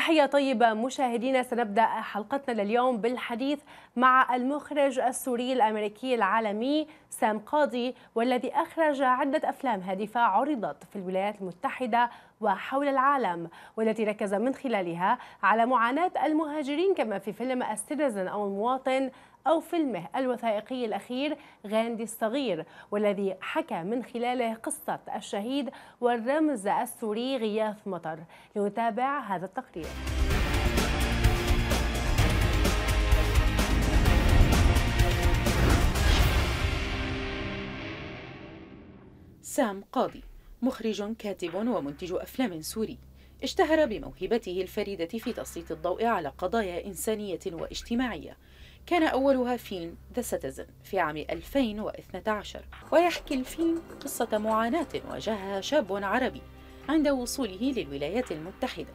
تحية طيبة مشاهدينا سنبدأ حلقتنا لليوم بالحديث مع المخرج السوري الأمريكي العالمي سام قاضي والذي أخرج عدة أفلام هادفة عرضت في الولايات المتحدة وحول العالم والتي ركز من خلالها على معاناة المهاجرين كما في فيلم السيتيزن أو المواطن أو فيلمه الوثائقي الأخير غاندي الصغير والذي حكى من خلاله قصة الشهيد والرمز السوري غياث مطر لنتابع هذا التقرير سام قاضي مخرج كاتب ومنتج أفلام سوري اشتهر بموهبته الفريدة في تسليط الضوء على قضايا إنسانية واجتماعية كان أولها فيلم ذا سيتيزن في عام 2012 ويحكي الفيلم قصة معاناة واجهها شاب عربي عند وصوله للولايات المتحدة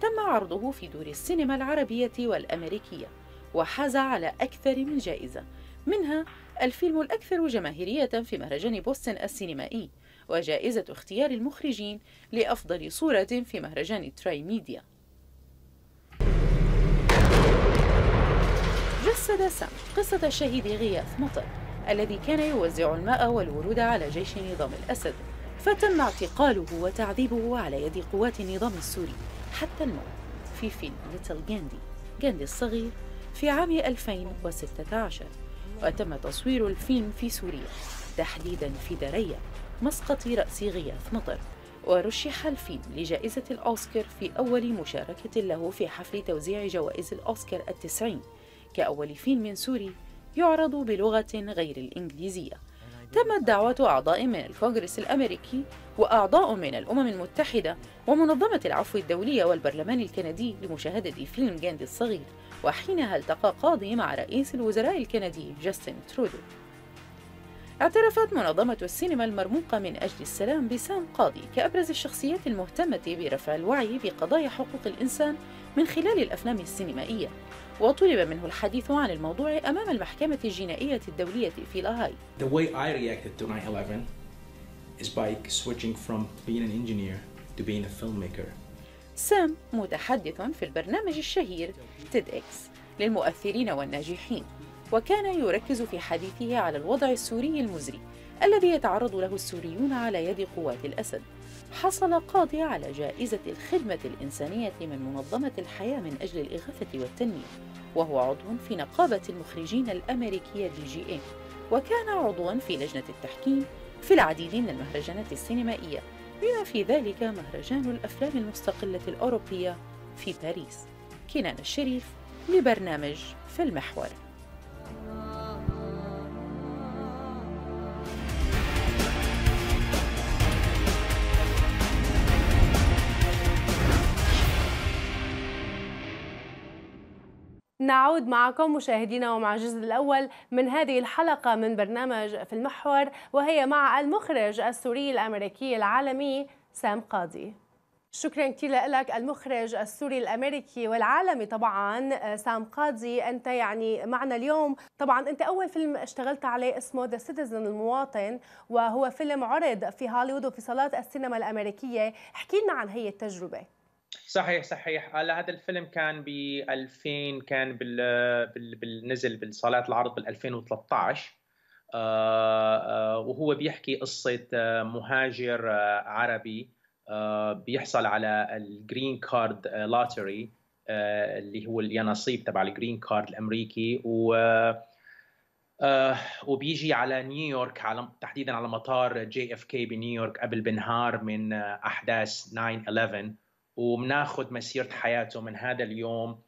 تم عرضه في دور السينما العربية والأمريكية وحاز على أكثر من جائزة منها الفيلم الأكثر جماهيرية في مهرجان بوسطن السينمائي وجائزة اختيار المخرجين لأفضل صورة في مهرجان تراي ميديا أسد سام قصة الشهيد غياث مطر الذي كان يوزع الماء والورود على جيش نظام الأسد فتم اعتقاله وتعذيبه على يد قوات النظام السوري حتى الموت في فيلم ليتل جاندي جاندي الصغير في عام 2016 وتم تصوير الفيلم في سوريا تحديدا في دريا مسقط رأس غياث مطر ورشح الفيلم لجائزة الأوسكار في أول مشاركة له في حفل توزيع جوائز الأوسكار التسعين كأول فيلم سوري يعرض بلغة غير الإنجليزية تمت دعوة أعضاء من الكونغرس الأمريكي وأعضاء من الأمم المتحدة ومنظمة العفو الدولية والبرلمان الكندي لمشاهدة فيلم جاندي الصغير وحينها التقى قاضي مع رئيس الوزراء الكندي جاستن ترودو اعترفت منظمة السينما المرموقة من أجل السلام بسام قاضي كأبرز الشخصيات المهتمة برفع الوعي بقضايا حقوق الإنسان من خلال الأفلام السينمائية وطلب منه الحديث عن الموضوع أمام المحكمة الجنائية الدولية في لاهاي. The way I reacted to 9/11 is by switching from being an engineer to being a filmmaker. سام متحدث في البرنامج الشهير تيد إكس للمؤثرين والناجحين وكان يركز في حديثه على الوضع السوري المزري الذي يتعرض له السوريون على يد قوات الأسد حصل قاضي على جائزة الخدمة الإنسانية من منظمة الحياة من أجل الإغاثة والتنمية وهو عضو في نقابة المخرجين الأمريكية دي جي إيه وكان عضوا في لجنة التحكيم في العديد من المهرجانات السينمائية بما في ذلك مهرجان الأفلام المستقلة الأوروبية في باريس كنان الشريف لبرنامج في المحور نعود معكم مشاهدينا ومع الجزء الأول من هذه الحلقة من برنامج في المحور وهي مع المخرج السوري الأمريكي العالمي سام قاضي شكرا كثير لك المخرج السوري الامريكي والعالمي طبعا سام قاضي انت يعني معنا اليوم طبعا انت اول فيلم اشتغلت عليه اسمه ذا سيتيزن المواطن وهو فيلم عرض في هوليوود وفي صالات السينما الامريكيه احكي لنا عن هي التجربه صحيح صحيح هلا هذا الفيلم كان ب 2000 كان بال بال بالنزل بالصالات العرض بال 2013 آه، آه، وهو بيحكي قصة آه، مهاجر عربي بيحصل على الجرين كارد لاتري اللي هو اليانصيب تبع الجرين كارد الامريكي و وبيجي على نيويورك على تحديدا على مطار جي اف كي بنيويورك قبل بنهار من احداث 9 11 وبناخذ مسيره حياته من هذا اليوم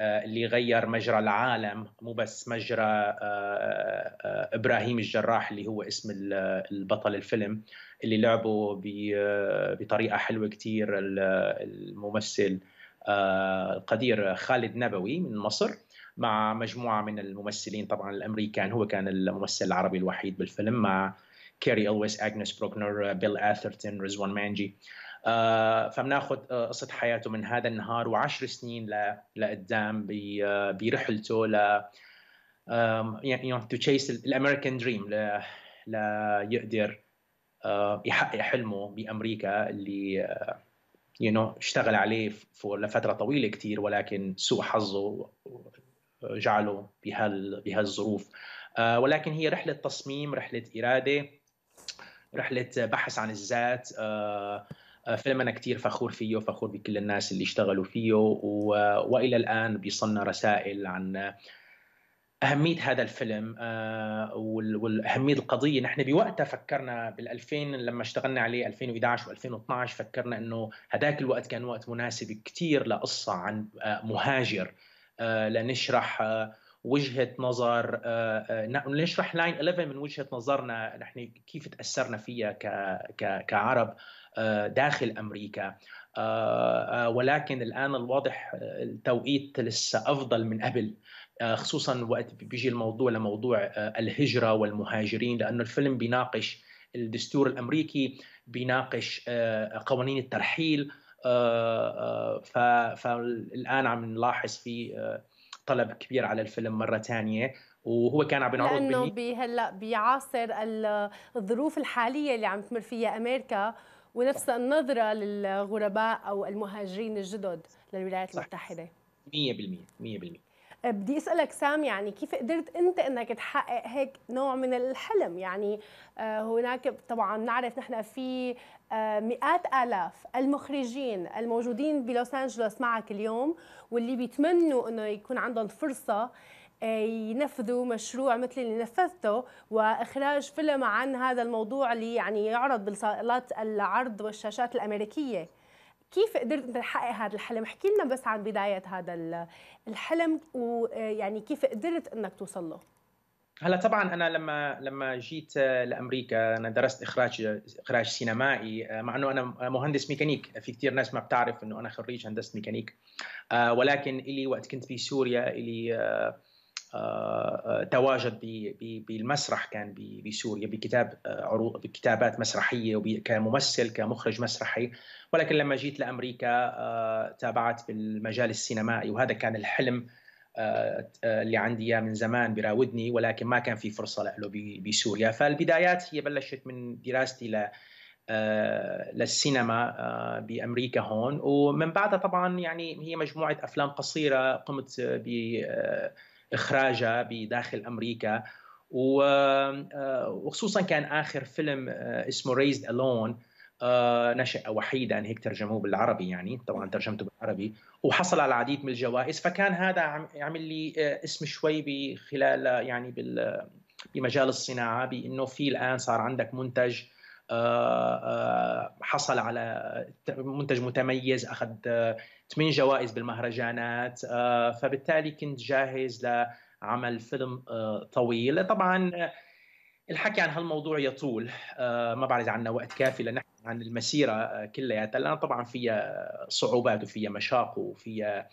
آه، اللي غير مجرى العالم مو بس مجرى آه، آه، ابراهيم الجراح اللي هو اسم البطل الفيلم اللي لعبه بطريقه حلوه كثير الممثل القدير خالد نبوي من مصر مع مجموعه من الممثلين طبعا الامريكان هو كان الممثل العربي الوحيد بالفيلم مع كيري الويس اجنس بروكنر بيل اثرتون رزوان مانجي آه، فبناخذ آه، قصه حياته من هذا النهار وعشر سنين لقدام برحلته آه، ل يعني تو تشيس الامريكان دريم ليقدر يحقق حلمه بامريكا اللي يو you know, اشتغل عليه لفتره طويله كثير ولكن سوء حظه جعله بهال بهالظروف ولكن هي رحله تصميم رحله اراده رحله بحث عن الذات آه، فيلم انا كثير فخور فيه فخور بكل الناس اللي اشتغلوا فيه والى الان بيصلنا رسائل عن أهمية هذا الفيلم آه، واهميه القضية نحن بوقتها فكرنا بال2000 لما اشتغلنا عليه 2011 و2012 فكرنا أنه هذاك الوقت كان وقت مناسب كثير لقصة عن آه، مهاجر لنشرح وجهة نظر نعم، لنشرح لاين 11 من وجهة نظرنا نحن كيف تأثرنا فيها كعرب آه، داخل امريكا آه، آه، ولكن الان الواضح التوقيت لسه افضل من قبل خصوصا وقت بيجي الموضوع لموضوع الهجره والمهاجرين لانه الفيلم بيناقش الدستور الامريكي بيناقش قوانين الترحيل فالان عم نلاحظ في طلب كبير على الفيلم مره ثانيه وهو كان عم بنعرض لانه هلا بيعاصر الظروف الحاليه اللي عم تمر فيها امريكا ونفس النظرة للغرباء أو المهاجرين الجدد للولايات صح. المتحدة 100% 100% أه، بدي اسالك سام يعني كيف قدرت انت انك تحقق هيك نوع من الحلم يعني أه، هناك طبعا نعرف نحن في أه، مئات الاف المخرجين الموجودين بلوس انجلوس معك اليوم واللي بيتمنوا انه يكون عندهم فرصه ينفذوا مشروع مثل اللي نفذته واخراج فيلم عن هذا الموضوع اللي يعني يعرض بالصالات العرض والشاشات الامريكيه كيف قدرت انت تحقق هذا الحلم احكي لنا بس عن بدايه هذا الحلم ويعني كيف قدرت انك توصل له هلا طبعا انا لما لما جيت لامريكا انا درست اخراج اخراج سينمائي مع انه انا مهندس ميكانيك في كثير ناس ما بتعرف انه انا خريج هندسه ميكانيك آه، ولكن الي وقت كنت في سوريا الي آه، تواجد بالمسرح كان بسوريا بكتاب آه، عروض بكتابات مسرحيه وكممثل كمخرج مسرحي ولكن لما جيت لامريكا آه، تابعت بالمجال السينمائي وهذا كان الحلم آه، اللي عندي اياه من زمان بيراودني ولكن ما كان في فرصه له بسوريا فالبدايات هي بلشت من دراستي ل للسينما بامريكا هون ومن بعدها طبعا يعني هي مجموعه افلام قصيره قمت ب اخراجها بداخل امريكا آه، وخصوصا كان اخر فيلم آه، اسمه ريزد الون آه، نشأ وحيدا هيك ترجموه بالعربي يعني طبعا ترجمته بالعربي وحصل على العديد من الجوائز فكان هذا عمل لي اسم شوي بخلال يعني بمجال الصناعه بانه في الان صار عندك منتج آه، آه، حصل على منتج متميز اخذ ثمان آه، جوائز بالمهرجانات فبالتالي كنت جاهز لعمل فيلم طويل طبعا الحكي عن هالموضوع يطول ما بعرف عنا وقت كافي لنحكي عن المسيره كلياتها لان طبعا فيها صعوبات وفيها مشاق وفيها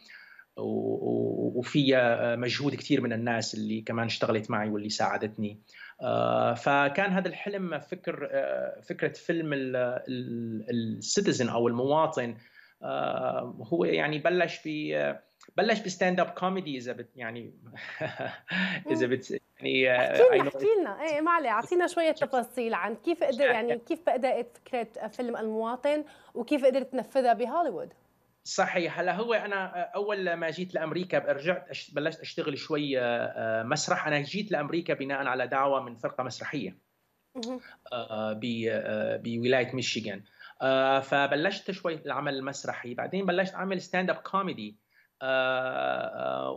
وفيها مجهود كثير من الناس اللي كمان اشتغلت معي واللي ساعدتني آه آه، فكان هذا الحلم فكر آه، فكره فيلم السيتيزن او المواطن آه، هو يعني بلش ب بلش بستاند اب كوميدي اذا بت يعني اذا بت يعني احكي لنا احكي لنا ايه معلي اعطينا شويه تفاصيل عن كيف قدر يعني كيف بدات فكره فيلم المواطن وكيف قدرت تنفذها بهوليوود صحيح هلا هو انا اول ما جيت لامريكا رجعت بلشت اشتغل شوي آه، آه، مسرح انا جيت لامريكا بناء على دعوه من فرقه مسرحيه آه، بولايه ميشيغان فبلشت شوي العمل المسرحي بعدين بلشت اعمل ستاند اب كوميدي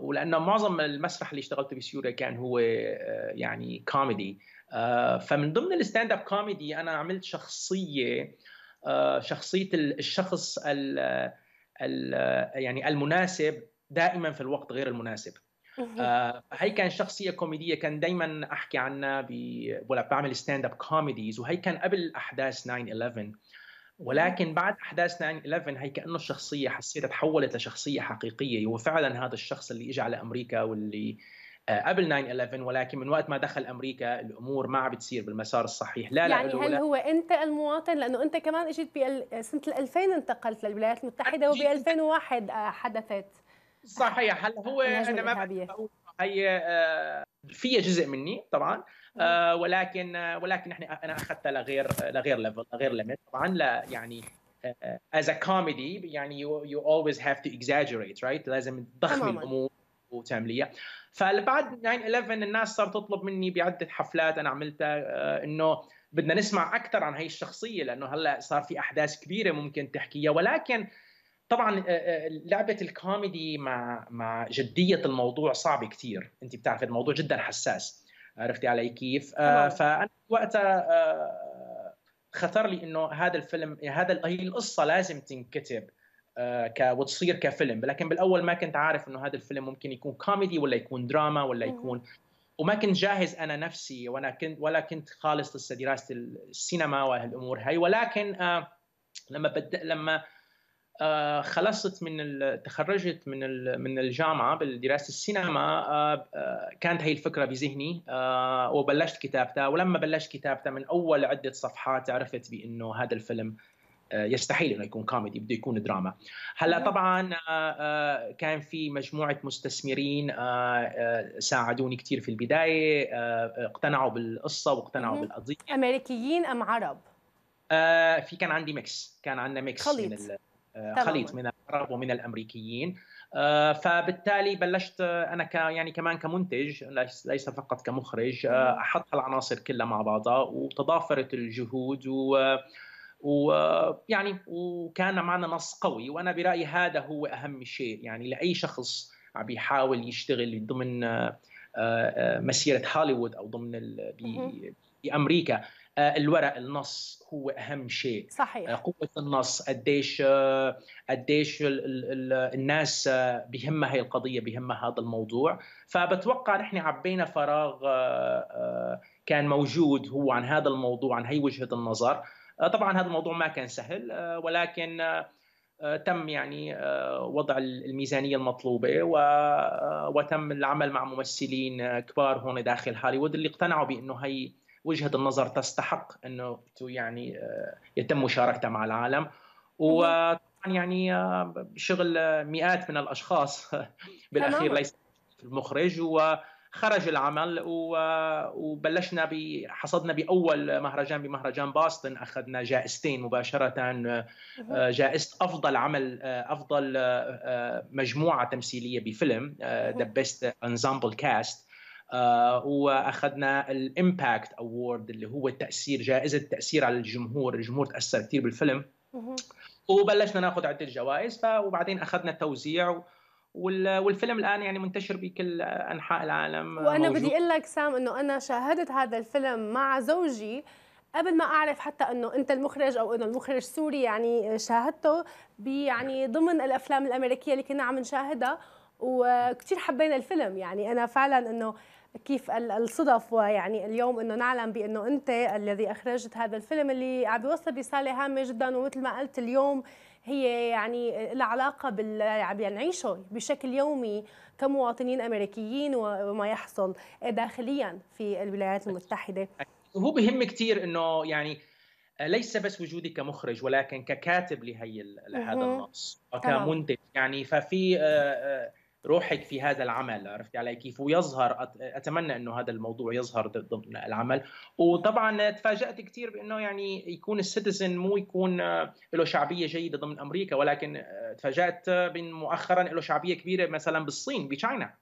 ولانه معظم المسرح اللي اشتغلته بسوريا كان هو يعني كوميدي فمن ضمن الستاند اب كوميدي انا عملت شخصيه شخصيه الشخص يعني المناسب دائما في الوقت غير المناسب هي آه، كان شخصيه كوميديه كان دائما احكي عنها ب... ولا بعمل ستاند اب كوميديز وهي كان قبل احداث 9 11 ولكن بعد احداث 9 11 هي كانه الشخصيه حسيتها تحولت لشخصيه حقيقيه وفعلا هذا الشخص اللي اجى على امريكا واللي آه، قبل 9/11 ولكن من وقت ما دخل امريكا الامور ما عم بتصير بالمسار الصحيح لا يعني لا هل هو انت المواطن لانه انت كمان اجيت سنه 2000 انتقلت للولايات المتحده وب 2001 آه، حدثت صحيح هل هو انا ما هي آه، فيها جزء مني طبعا ولكن ولكن احنا انا اخذتها لغير لغير ليفل لغير ليميت طبعا لا يعني as a comedy يعني you, you always have to exaggerate right لازم تضخم الامور وتعمليه فبعد 9/11 الناس صارت تطلب مني بعده حفلات انا عملتها آه، انه بدنا نسمع اكثر عن هي الشخصيه لانه هلا صار في احداث كبيره ممكن تحكيها ولكن طبعا آه، آه، لعبه الكوميدي مع مع جديه الموضوع صعبه كثير انت بتعرف الموضوع جدا حساس عرفتي علي كيف آه فانا وقتها خطر لي انه هذا الفيلم هذا هي القصه لازم تنكتب آه، وتصير كفيلم لكن بالاول ما كنت عارف انه هذا الفيلم ممكن يكون كوميدي ولا يكون دراما ولا يكون وما كنت جاهز انا نفسي وانا كنت ولا كنت خالص لسه دراسه السينما وهالامور هاي ولكن آه، لما بد... لما آه، خلصت من ال... تخرجت من ال... من الجامعه بدراسه السينما كانت هي الفكره بذهني وبلشت كتابتها ولما بلشت كتابتها من اول عده صفحات عرفت بانه هذا الفيلم آه، يستحيل انه يكون كوميدي بده يكون دراما هلا آه. طبعا آه، كان في مجموعه مستثمرين ساعدوني كثير في البدايه اقتنعوا بالقصه واقتنعوا بالقضيه امريكيين ام عرب في كان عندي ميكس كان عندنا ميكس خليط من خليط من العرب ومن الامريكيين فبالتالي بلشت انا ك يعني كمان كمنتج ليس فقط كمخرج احط هالعناصر كلها مع بعضها وتضافرت الجهود و ويعني وكان معنا نص قوي وانا برايي هذا هو اهم شيء يعني لاي شخص عم بيحاول يشتغل ضمن آه، آه، مسيره هوليوود او ضمن بامريكا آه، الورق النص هو اهم شيء صحيح قوه النص قديش قديش الناس بهمها هي القضيه بهمها هذا الموضوع فبتوقع نحن عبينا فراغ كان موجود هو عن هذا الموضوع عن هي وجهه النظر آه، طبعا هذا الموضوع ما كان سهل آه، ولكن آه، تم يعني وضع الميزانيه المطلوبه وتم العمل مع ممثلين كبار هون داخل هوليوود اللي اقتنعوا بانه هي وجهه النظر تستحق انه يعني يتم مشاركتها مع العالم وطبعا يعني شغل مئات من الاشخاص بالاخير ليس المخرج و خرج العمل وبلشنا حصدنا باول مهرجان بمهرجان باستن اخذنا جائزتين مباشره آه، جائزه افضل عمل آه، افضل آه، مجموعه تمثيليه بفيلم ذا بيست انسامبل كاست واخذنا الامباكت اوورد اللي هو التاثير جائزه التاثير على الجمهور الجمهور تاثر كثير بالفيلم وبلشنا ناخذ عده جوائز وبعدين اخذنا التوزيع والفيلم الان يعني منتشر بكل انحاء العالم وانا موجود. بدي اقول لك سام انه انا شاهدت هذا الفيلم مع زوجي قبل ما اعرف حتى انه انت المخرج او انه المخرج سوري يعني شاهدته يعني ضمن الافلام الامريكيه اللي كنا عم نشاهدها وكثير حبينا الفيلم يعني انا فعلا انه كيف الصدف ويعني اليوم انه نعلم بانه انت الذي اخرجت هذا الفيلم اللي عم بيوصل رساله هامه جدا ومثل ما قلت اليوم هي يعني العلاقه باللي يعني عم نعيشه بشكل يومي كمواطنين امريكيين وما يحصل داخليا في الولايات المتحده هو بهم كثير انه يعني ليس بس وجودي كمخرج ولكن ككاتب لهي لهذا النص وكمنتج يعني ففي آه، آه، روحك في هذا العمل عرفتي علي كيف ويظهر اتمنى انه هذا الموضوع يظهر ضمن العمل وطبعا تفاجات كثير بانه يعني يكون السيتيزن مو يكون له شعبيه جيده ضمن امريكا ولكن تفاجات مؤخرا له شعبيه كبيره مثلا بالصين بتشاينا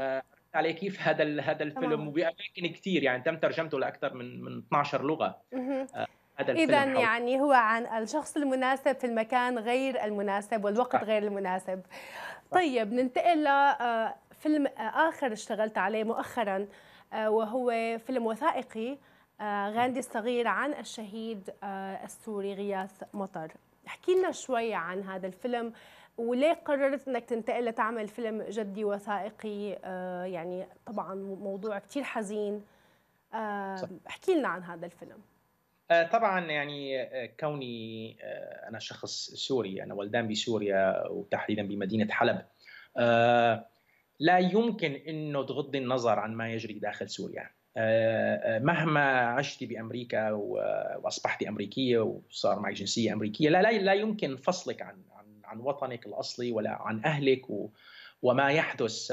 آه، علي كيف هذا هذا الفيلم وباماكن كثير يعني تم ترجمته لاكثر من من 12 لغه آه، هذا الفيلم اذا يعني هو عن الشخص المناسب في المكان غير المناسب والوقت آه. غير المناسب طيب ننتقل لفيلم آه، آه، اخر اشتغلت عليه مؤخرا آه، وهو فيلم وثائقي غاندي الصغير عن الشهيد السوري غياث مطر احكي لنا شوي عن هذا الفيلم وليه قررت انك تنتقل لتعمل فيلم جدي وثائقي يعني طبعا موضوع كثير حزين احكي لنا عن هذا الفيلم آه، طبعا يعني آه، كوني آه، انا شخص سوري انا ولدان بسوريا وتحديدا بمدينه حلب لا يمكن انه تغض النظر عن ما يجري داخل سوريا مهما عشت بامريكا واصبحت امريكيه وصار معي جنسيه امريكيه لا لا, لا يمكن فصلك عن عن عن وطنك الاصلي ولا عن اهلك و وما يحدث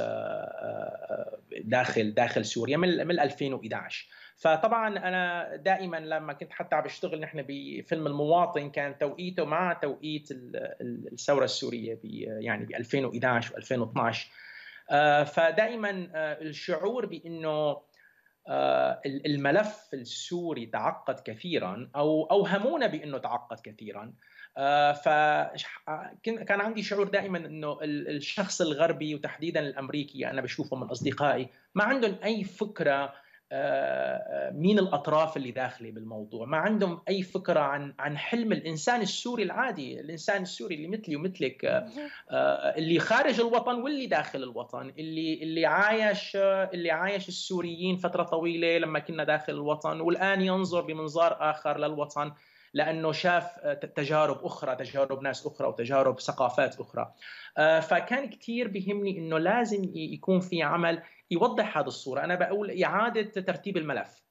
داخل داخل سوريا من 2011 فطبعا انا دائما لما كنت حتى عم بشتغل نحن بفيلم المواطن كان توقيته مع توقيت الثوره السوريه يعني ب 2011 و2012 آه، فدائما آه، الشعور بانه آه، الملف السوري تعقد كثيرا او اوهمونا بانه تعقد كثيرا فكان عندي شعور دائما انه الشخص الغربي وتحديدا الامريكي انا بشوفه من اصدقائي ما عندهم اي فكره آه، آه، مين الاطراف اللي داخله بالموضوع ما عندهم اي فكره عن عن حلم الانسان السوري العادي الانسان السوري اللي مثلي ومثلك آه، اللي خارج الوطن واللي داخل الوطن اللي اللي عايش اللي عايش السوريين فتره طويله لما كنا داخل الوطن والان ينظر بمنظار اخر للوطن لانه شاف آه، تجارب اخرى تجارب ناس اخرى وتجارب ثقافات اخرى آه، فكان كثير بهمني انه لازم يكون في عمل يوضح هذه الصوره انا بقول اعاده ترتيب الملف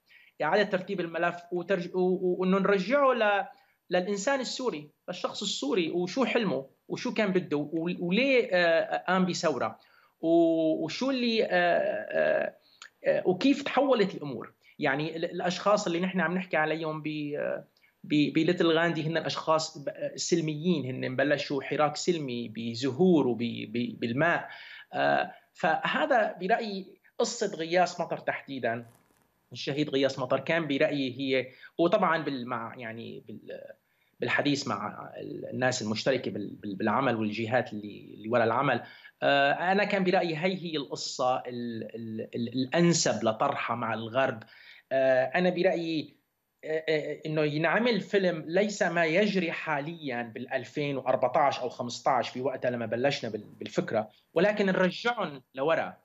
اعاده ترتيب الملف وترج... وانه نرجعه ل... للانسان السوري للشخص السوري وشو حلمه وشو كان بده وليه آه، قام بثوره وشو اللي وكيف تحولت الامور يعني الاشخاص اللي نحن عم نحكي عليهم ب بليتل غاندي هن الاشخاص السلميين هن بلشوا حراك سلمي بزهور وبالماء آه، فهذا برايي قصه غياس مطر تحديدا الشهيد غياس مطر كان برايي هي وطبعا مع يعني بال بالحديث مع الناس المشتركه بالعمل والجهات اللي, ورا وراء العمل آه، انا كان برايي هي هي القصه الانسب لطرحها مع الغرب آه، انا برايي آه، آه، آه، انه ينعمل فيلم ليس ما يجري حاليا بال 2014 او 15 في وقتها لما بلشنا بالفكره ولكن نرجعهم لورا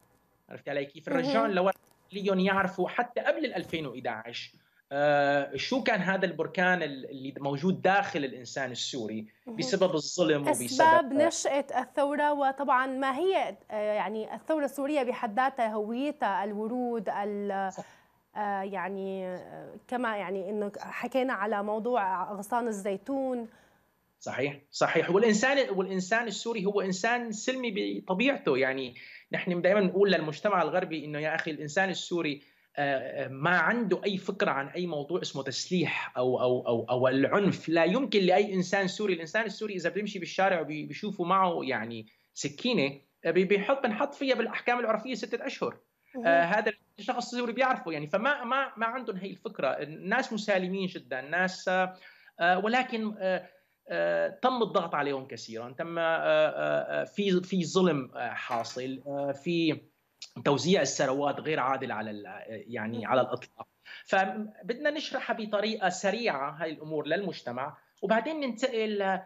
عرفت علي كيف نرجعهم لورا ليهم يعرفوا حتى قبل 2011 آه شو كان هذا البركان اللي موجود داخل الانسان السوري بسبب الظلم وبسبب اسباب نشاه الثوره وطبعا ما هي يعني الثوره السوريه بحد ذاتها هويتها الورود آه، يعني آه، كما يعني انه حكينا على موضوع اغصان الزيتون صحيح صحيح والانسان والانسان السوري هو انسان سلمي بطبيعته يعني نحن دائما نقول للمجتمع الغربي انه يا اخي الانسان السوري آه، ما عنده اي فكره عن اي موضوع اسمه تسليح او او او او العنف لا يمكن لاي انسان سوري الانسان السوري اذا بيمشي بالشارع وبيشوفوا معه يعني سكينه بيحط بنحط فيها بالاحكام العرفيه سته اشهر آه هذا الشخص السوري بيعرفه يعني فما ما ما عندهم هي الفكره الناس مسالمين جدا الناس آه، آه، ولكن آه، تم الضغط عليهم كثيرا تم في في ظلم حاصل في توزيع الثروات غير عادل على يعني على الاطلاق فبدنا نشرحها بطريقه سريعه هاي الامور للمجتمع وبعدين ننتقل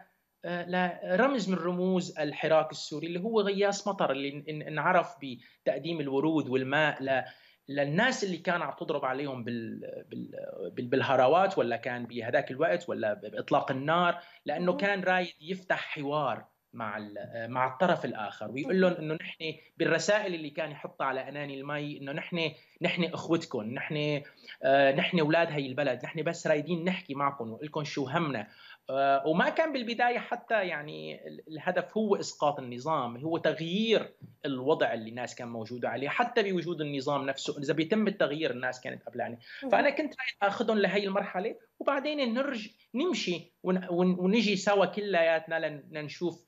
لرمز من رموز الحراك السوري اللي هو غياس مطر اللي انعرف بتقديم الورود والماء للناس اللي كان عم تضرب عليهم بال... بال... بالهراوات ولا كان بهذاك الوقت ولا باطلاق النار لانه كان رايد يفتح حوار مع مع الطرف الاخر ويقول لهم انه نحن بالرسائل اللي كان يحطها على اناني المي انه نحن نحن اخوتكم نحن آه، نحن اولاد هي البلد نحن بس رايدين نحكي معكم ونقول لكم شو همنا آه، وما كان بالبدايه حتى يعني الهدف هو اسقاط النظام هو تغيير الوضع اللي الناس كان موجوده عليه حتى بوجود النظام نفسه اذا بيتم التغيير الناس كانت قبلاني فانا كنت اخذهم لهي المرحله وبعدين نرج نمشي ونجي سوا كلياتنا لنشوف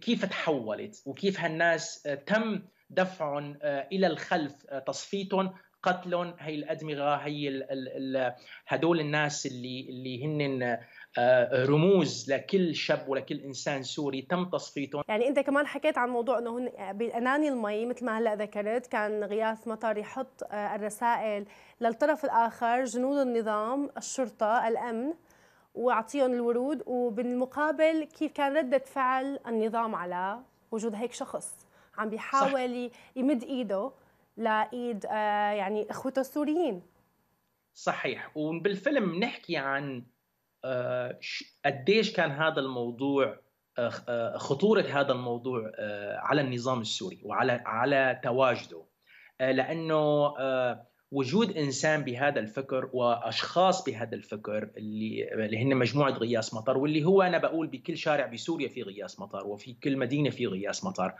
كيف تحولت وكيف هالناس آه، تم دفعهم آه، الى الخلف تصفيتهم قتلهم هي الادمغه هي ال ال هدول الناس اللي اللي هن آه، رموز لكل شاب ولكل انسان سوري تم تصفيتهم يعني انت كمان حكيت عن موضوع انه باناني المي مثل ما هلا ذكرت كان غياث مطر يحط آه، الرسائل للطرف الاخر جنود النظام الشرطه الامن واعطيهم الورود وبالمقابل كيف كان رده فعل النظام على وجود هيك شخص عم بيحاول صح. يمد ايده لايد آه، يعني اخوته السوريين صحيح وبالفيلم نحكي عن آه، قديش كان هذا الموضوع آه، آه، خطوره هذا الموضوع على النظام السوري وعلى على تواجده لانه وجود انسان بهذا الفكر واشخاص بهذا الفكر اللي اللي هن مجموعه غياس مطر واللي هو انا بقول بكل شارع بسوريا في غياس مطر وفي كل مدينه في غياس مطر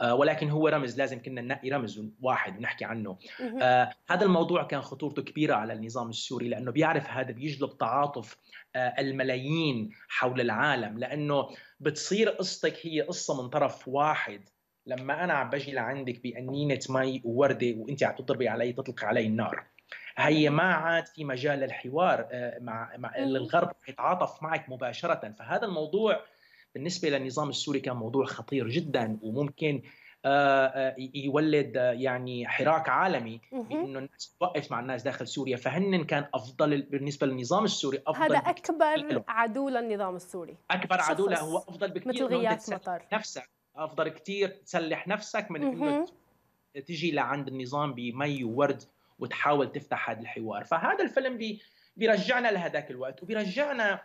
آه، ولكن هو رمز لازم كنا ننقي رمز واحد نحكي عنه آه، هذا الموضوع كان خطورته كبيره على النظام السوري لانه بيعرف هذا بيجلب تعاطف آه، الملايين حول العالم لانه بتصير قصتك هي قصه من طرف واحد لما انا عم بجي لعندك بقنينه مي وورده وانت عم تضربي علي تطلق علي النار هي ما عاد في مجال للحوار آه، مع مع الغرب يتعاطف معك مباشره فهذا الموضوع بالنسبه للنظام السوري كان موضوع خطير جدا وممكن آه، آه، يولد يعني حراك عالمي انه الناس توقف مع الناس داخل سوريا فهن كان افضل بالنسبه للنظام السوري افضل هذا اكبر عدو للنظام السوري اكبر عدو له هو افضل بكثير مثل غياث مطر نفسك افضل كثير تسلح نفسك من انه تجي لعند النظام بمي وورد وتحاول تفتح هذا الحوار فهذا الفيلم بي بيرجعنا لهذاك الوقت وبيرجعنا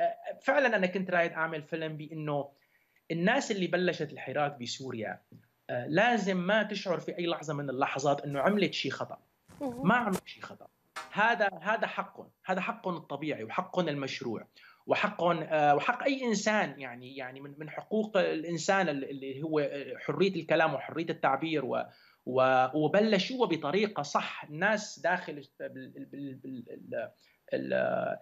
آه، فعلا انا كنت رايد اعمل فيلم بانه الناس اللي بلشت الحراك بسوريا آه، لازم ما تشعر في اي لحظه من اللحظات انه عملت شيء خطا ما عملت شيء خطا هذا هذا حقهم هذا حقهم الطبيعي وحقهم المشروع وحق آه، وحق اي انسان يعني يعني من من حقوق الانسان اللي هو آه، حريه الكلام وحريه التعبير و وبلشوا بطريقه صح الناس داخل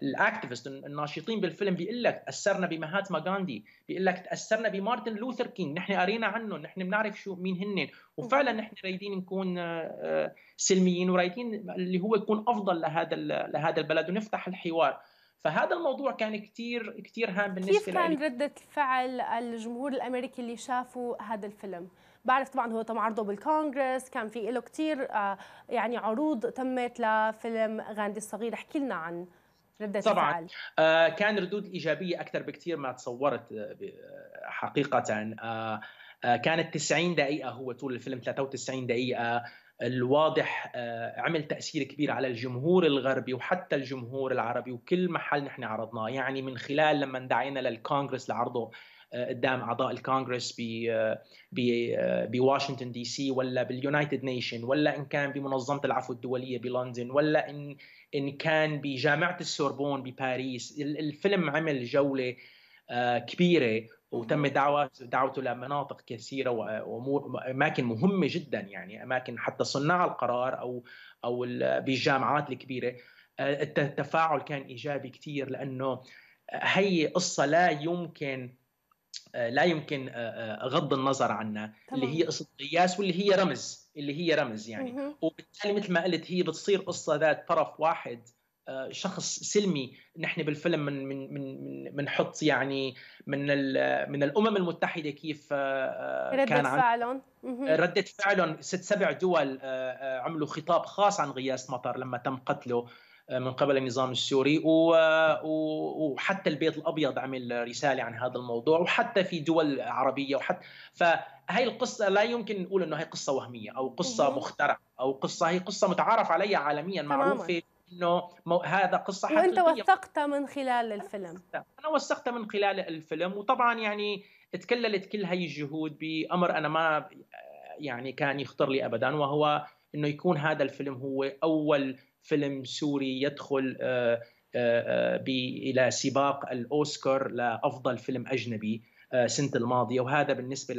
الاكتيفست الناشطين بالفيلم بيقول لك تاثرنا بمهاتما غاندي بيقول لك تاثرنا بمارتن لوثر كينج نحن قرينا عنهم نحن بنعرف شو مين هن وفعلا نحن رايدين نكون آه، سلميين ورايدين اللي هو يكون افضل لهذا لهذا البلد ونفتح الحوار فهذا الموضوع كان كثير كثير هام بالنسبه كيف كان ردة فعل الجمهور الامريكي اللي شافوا هذا الفيلم؟ بعرف طبعا هو تم عرضه بالكونغرس كان في له كثير آه، يعني عروض تمت لفيلم غاندي الصغير احكي لنا عن ردة طبعا الفعل. آه كان ردود ايجابيه اكثر بكثير ما تصورت آه، آه، حقيقه آه كانت 90 دقيقة هو طول الفيلم 93 دقيقة الواضح آه، عمل تاثير كبير على الجمهور الغربي وحتى الجمهور العربي وكل محل نحن عرضناه يعني من خلال لما دعينا للكونغرس لعرضه آه، قدام اعضاء الكونغرس ب آه، بواشنطن دي سي ولا باليونايتد نيشن ولا ان كان بمنظمه العفو الدوليه بلندن ولا ان ان كان بجامعه السوربون بباريس الفيلم عمل جوله كبيره وتم دعوة دعوته لمناطق كثيرة وأماكن مهمة جدا يعني أماكن حتى صناع القرار أو أو بالجامعات الكبيرة آه، التفاعل كان إيجابي كثير لأنه هي قصة لا يمكن آه، لا يمكن آه، غض النظر عنها اللي هي قصه قياس واللي هي رمز اللي هي رمز يعني وبالتالي مثل ما قلت هي بتصير قصه ذات طرف واحد آه، شخص سلمي نحن بالفيلم من من من بنحط يعني من من الامم المتحده كيف آه، آه، ردة كان فعلهم ردة فعلهم ست سبع دول عملوا خطاب خاص عن غياس مطر لما تم قتله من قبل النظام السوري وحتى البيت الابيض عمل رساله عن هذا الموضوع وحتى في دول عربيه وحتى فهي القصه لا يمكن نقول انه هي قصه وهميه او قصه مخترعه او قصه هي قصه متعارف عليها عالميا معروفه انه هذا قصه حقيقيه وانت وثقتها من خلال الفيلم انا وثقتها من خلال الفيلم وطبعا يعني تكللت كل هاي الجهود بامر انا ما يعني كان يخطر لي ابدا وهو انه يكون هذا الفيلم هو اول فيلم سوري يدخل آه، آه، آه، الى سباق الاوسكار لافضل فيلم اجنبي سنة الماضية وهذا بالنسبة ل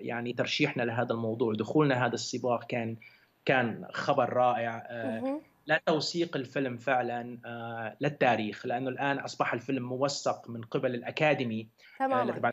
يعني ترشيحنا لهذا الموضوع دخولنا هذا السباق كان كان خبر رائع لا توثيق الفيلم فعلا آه، للتاريخ لانه الان اصبح الفيلم موثق من قبل الاكاديمي آه، تماما تبع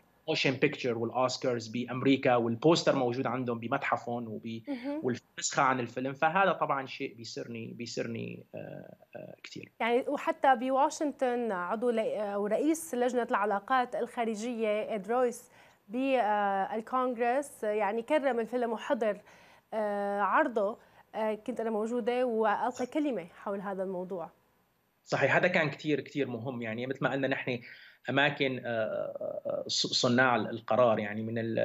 بيكتشر والاوسكارز بامريكا والبوستر موجود عندهم بمتحفهم وب... والنسخه عن الفيلم فهذا طبعا شيء بيسرني بيسرني آه، كثير يعني وحتى بواشنطن عضو ورئيس لجنه العلاقات الخارجيه اد رويس بالكونغرس يعني كرم الفيلم وحضر عرضه كنت أنا موجودة وألقي كلمة حول هذا الموضوع صحيح هذا كان كثير كثير مهم يعني مثل ما قلنا نحن اماكن آه، آه، صناع القرار يعني من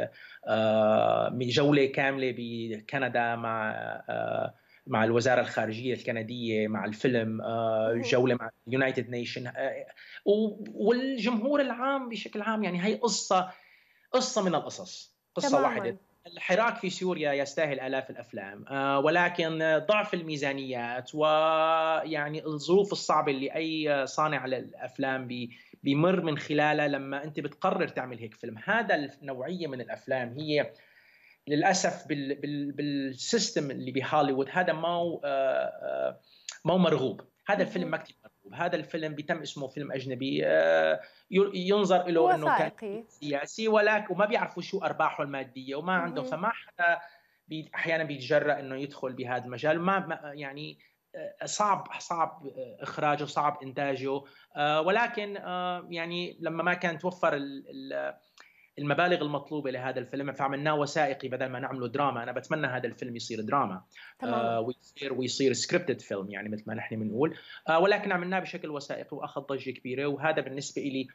آه، من جوله كامله بكندا مع مع الوزاره الخارجيه الكنديه مع الفيلم جوله مع اليونايتد نيشن والجمهور العام بشكل عام يعني هي قصه قصه من القصص قصه واحده الحراك في سوريا يستاهل آلاف الأفلام آه، ولكن ضعف الميزانيات ويعني الظروف الصعبة اللي أي صانع للأفلام بيمر من خلالها لما أنت بتقرر تعمل هيك فيلم هذا النوعية من الأفلام هي للأسف بال بال بالسيستم اللي بهوليوود هذا ما مو آه، آه، ما مرغوب هذا الفيلم مكتب هذا الفيلم بيتم اسمه فيلم اجنبي آه، ينظر له انه كان سياسي ولكن وما بيعرفوا شو ارباحه الماديه وما عنده فما حدا بي احيانا بيتجرأ انه يدخل بهذا المجال ما يعني آه، صعب صعب اخراجه صعب انتاجه آه، ولكن يعني لما ما كان توفر ال ال المبالغ المطلوبه لهذا الفيلم فعملناه وثائقي بدل ما نعمله دراما انا بتمنى هذا الفيلم يصير دراما آه ويصير ويصير سكريبتد فيلم يعني مثل ما نحن بنقول آه ولكن عملناه بشكل وثائقي واخذ ضجه كبيره وهذا بالنسبه لي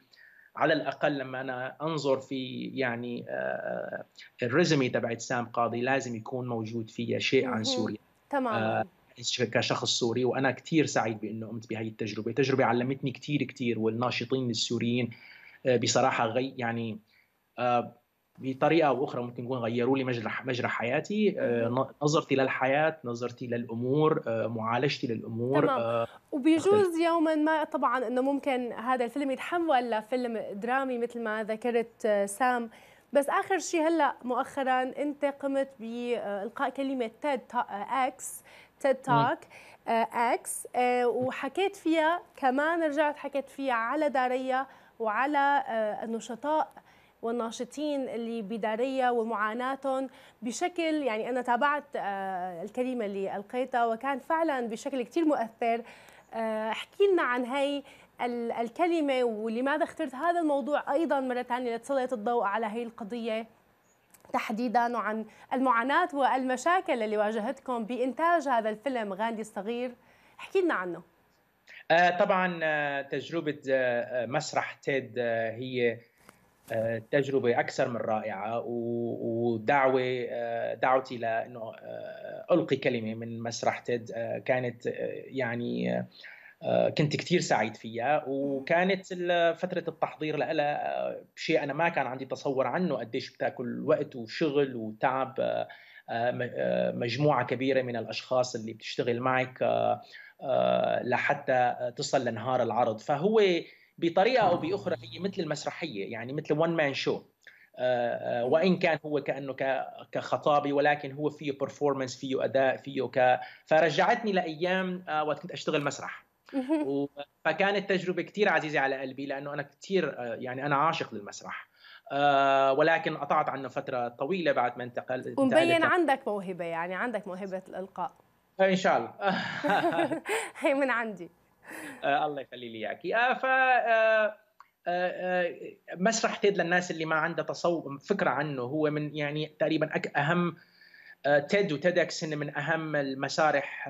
على الاقل لما انا انظر في يعني آه الريزمي تبعت سام قاضي لازم يكون موجود فيها شيء عن سوريا تماما آه كشخص سوري وانا كثير سعيد بانه قمت بهي التجربه، تجربه علمتني كثير كثير والناشطين السوريين آه، بصراحه غي يعني آه، بطريقه او اخرى ممكن يكون غيروا لي مجرى مجرى حياتي آه، نظرتي للحياه نظرتي للامور آه، معالجتي للامور تمام. وبيجوز يوما ما طبعا انه ممكن هذا الفيلم يتحول لفيلم درامي مثل ما ذكرت سام بس اخر شيء هلا مؤخرا انت قمت بالقاء كلمه تيد اكس تيد توك اكس وحكيت فيها كمان رجعت حكيت فيها على داريا وعلى النشطاء والناشطين اللي بدارية ومعاناتهم بشكل يعني أنا تابعت آه، الكلمة اللي ألقيتها وكان فعلا بشكل كثير مؤثر آه، احكي لنا عن هي الكلمة ولماذا اخترت هذا الموضوع أيضا مرة ثانية لتسلط الضوء على هي القضية تحديدا وعن المعاناة والمشاكل اللي واجهتكم بإنتاج هذا الفيلم غاندي الصغير احكي لنا عنه آه، طبعا تجربة مسرح تيد هي تجربة أكثر من رائعة ودعوة آه، دعوتي لأنه آه، ألقي كلمة من مسرح تيد آه، كانت يعني كنت كثير سعيد فيها وكانت فترة التحضير لها شيء أنا ما كان عندي تصور عنه قديش بتاكل وقت وشغل وتعب مجموعة كبيرة من الأشخاص اللي بتشتغل معك لحتى تصل لنهار العرض فهو بطريقه او باخرى هي مثل المسرحيه يعني مثل وان مان شو وان كان هو كانه كخطابي ولكن هو فيه برفورمانس فيه اداء فيه ك فرجعتني لايام آه، وقت كنت اشتغل مسرح فكانت تجربه كثير عزيزه على قلبي لانه انا كثير آه، يعني انا عاشق للمسرح آه، ولكن قطعت عنه فتره طويله بعد ما انتقل ومبين عندك موهبه يعني عندك موهبه الالقاء ان شاء الله هي من عندي آه، الله يخلي لي اياك آه، ف آه، مسرح تيد للناس اللي ما عنده تصور فكره عنه هو من يعني تقريبا اهم تيد وتيدكس هن من اهم المسارح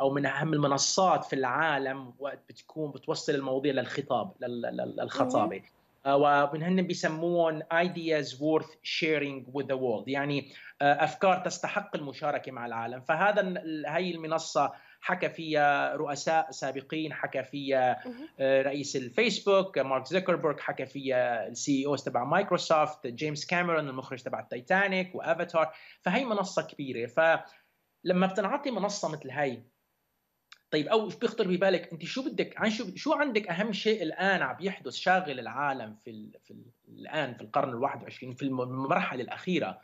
او من اهم المنصات في العالم وقت بتكون بتوصل المواضيع للخطاب للخطابه ومن هن بيسموهم ideas worth sharing with the world يعني افكار تستحق المشاركه مع العالم فهذا هي المنصه حكى فيها رؤساء سابقين حكى فيها آه، رئيس الفيسبوك مارك زوكربيرج حكى فيها السي او e تبع مايكروسوفت جيمس كاميرون المخرج تبع التايتانيك وافاتار فهي منصه كبيره فلما بتنعطي منصه مثل هاي طيب او بيخطر ببالك انت شو بدك عن شو شو عندك اهم شيء الان عم يحدث شاغل العالم في الـ في الـ الان في القرن ال21 في المرحله الاخيره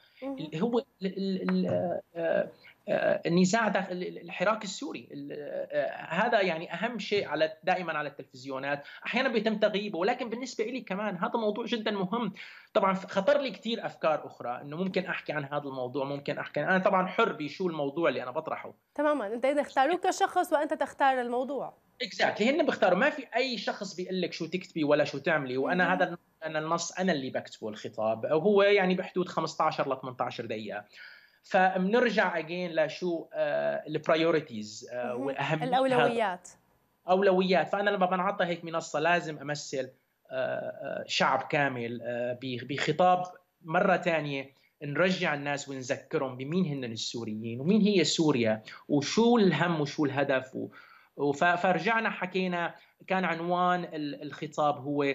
هو آه، آه، آه، النزاع داخل الحراك السوري آه، آه، هذا يعني اهم شيء على دائما على التلفزيونات احيانا بيتم تغييبه ولكن بالنسبه لي كمان هذا موضوع جدا مهم طبعا خطر لي كثير افكار اخرى انه ممكن احكي عن هذا الموضوع ممكن احكي انا طبعا حر بشو الموضوع اللي انا بطرحه تماما انت اذا اختاروك كشخص وانت تختار الموضوع اكزاكتلي هن بيختاروا ما في اي شخص بيقول لك شو تكتبي ولا شو تعملي وانا هذا انا النص انا اللي بكتبه الخطاب وهو يعني بحدود 15 ل 18 دقيقه فبنرجع اجين لشو آه، البرايورتيز آه، واهم الاولويات اولويات فانا لما بنعطى هيك منصه لازم امثل آه، شعب كامل بخطاب مره ثانيه نرجع الناس ونذكرهم بمين هن السوريين ومين هي سوريا وشو الهم وشو الهدف فرجعنا حكينا كان عنوان الخطاب هو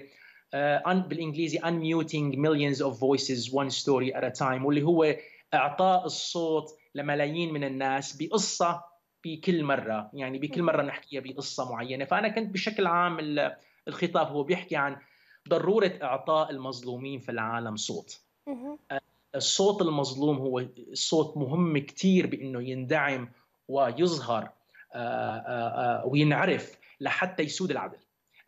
بالانجليزي unmuting millions of voices one story at a time واللي هو اعطاء الصوت لملايين من الناس بقصه بكل مره يعني بكل مره نحكيها بقصه معينه فانا كنت بشكل عام الخطاب هو بيحكي عن ضروره اعطاء المظلومين في العالم صوت أه، الصوت المظلوم هو صوت مهم كثير بانه يندعم ويظهر أه، أه، وينعرف لحتى يسود العدل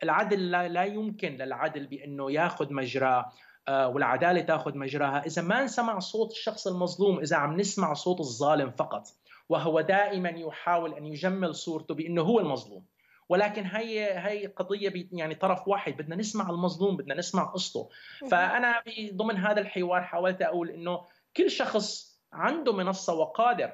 العدل لا يمكن للعدل بانه ياخذ مجراه آه، والعداله تاخذ مجراها اذا ما نسمع صوت الشخص المظلوم اذا عم نسمع صوت الظالم فقط وهو دائما يحاول ان يجمل صورته بانه هو المظلوم ولكن هي هي قضيه يعني طرف واحد بدنا نسمع المظلوم بدنا نسمع قصته فانا ضمن هذا الحوار حاولت اقول انه كل شخص عنده منصه وقادر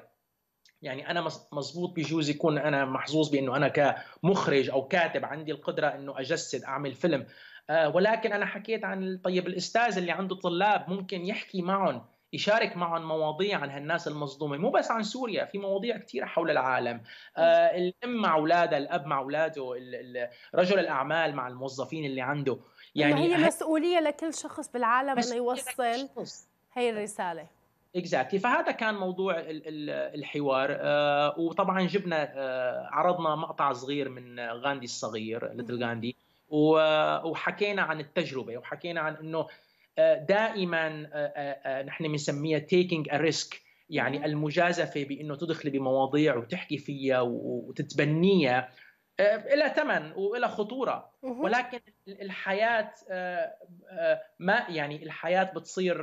يعني انا مزبوط بجوز يكون انا محظوظ بانه انا كمخرج او كاتب عندي القدره انه اجسد اعمل فيلم آه، ولكن انا حكيت عن طيب الاستاذ اللي عنده طلاب ممكن يحكي معهم يشارك معهم مواضيع عن هالناس المصدومه مو بس عن سوريا في مواضيع كثيره حول العالم آه الام مع اولادها الاب مع اولاده رجل الاعمال مع الموظفين اللي عنده يعني هي مسؤوليه لكل شخص بالعالم انه يوصل هي الرساله اكزاكتلي فهذا كان موضوع الحوار آه وطبعا جبنا آه عرضنا مقطع صغير من غاندي الصغير ليتل غاندي وحكينا عن التجربه وحكينا عن انه آه، دائما آه، آه، نحن بنسميها تيكينج ا ريسك يعني المجازفه بانه تدخلي بمواضيع وتحكي فيها وتتبنيها لها ثمن وإلى خطوره ولكن الحياه ما يعني الحياه بتصير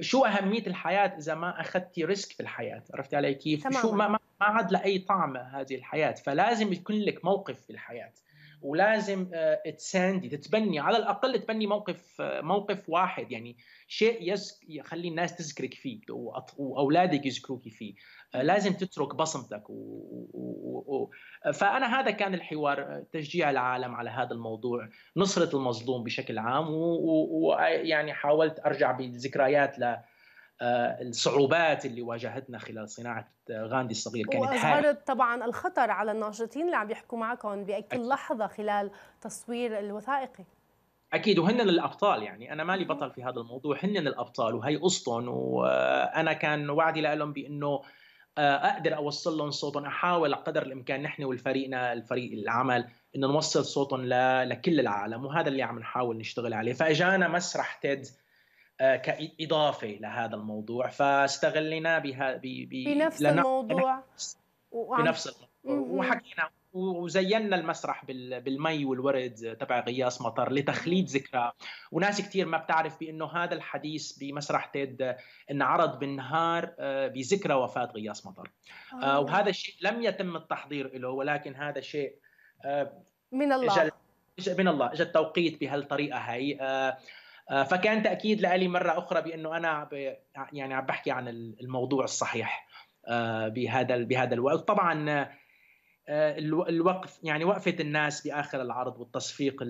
شو اهميه الحياه اذا ما اخذتي ريسك في الحياه عرفتي علي كيف شو ما ما عاد لاي طعم هذه الحياه فلازم يكون لك موقف في الحياه ولازم آه، تساندي تتبني على الاقل تبني موقف آه، موقف واحد يعني شيء يخلي الناس تذكرك فيه واولادك يذكروك فيه آه، لازم تترك بصمتك و... و... و... فانا هذا كان الحوار تشجيع العالم على هذا الموضوع نصره المظلوم بشكل عام ويعني و... و... يعني حاولت ارجع بذكريات ل... آه، الصعوبات اللي واجهتنا خلال صناعه آه، غاندي الصغير كانت واظهرت طبعا الخطر على الناشطين اللي عم يحكوا معكم باي كل لحظه خلال تصوير الوثائقي اكيد وهن الابطال يعني انا مالي بطل في هذا الموضوع هن الابطال وهي اسطن وانا آه، كان وعدي لهم بانه اقدر اوصل لهم صوتهم احاول قدر الامكان نحن والفريقنا الفريق العمل انه نوصل صوتهم لكل العالم وهذا اللي عم نحاول نشتغل عليه فاجانا مسرح تيد آه، كإضافة لهذا الموضوع فاستغلنا بها ب... ب... بنفس الموضوع بنفس الموضوع وحكينا وزينا المسرح بالمي والورد تبع غياس مطر لتخليد ذكرى وناس كثير ما بتعرف بانه هذا الحديث بمسرح تيد انعرض بالنهار آه، بذكرى وفاه غياس مطر آه،, آه. وهذا الشيء لم يتم التحضير له ولكن هذا شيء من الله من الله اجى التوقيت بهالطريقه هي آه، فكان تاكيد لي مره اخرى بانه انا يعني عم بحكي عن الموضوع الصحيح آه، بهذا بهذا الوقت طبعا آه، الوقف يعني وقفه الناس باخر العرض والتصفيق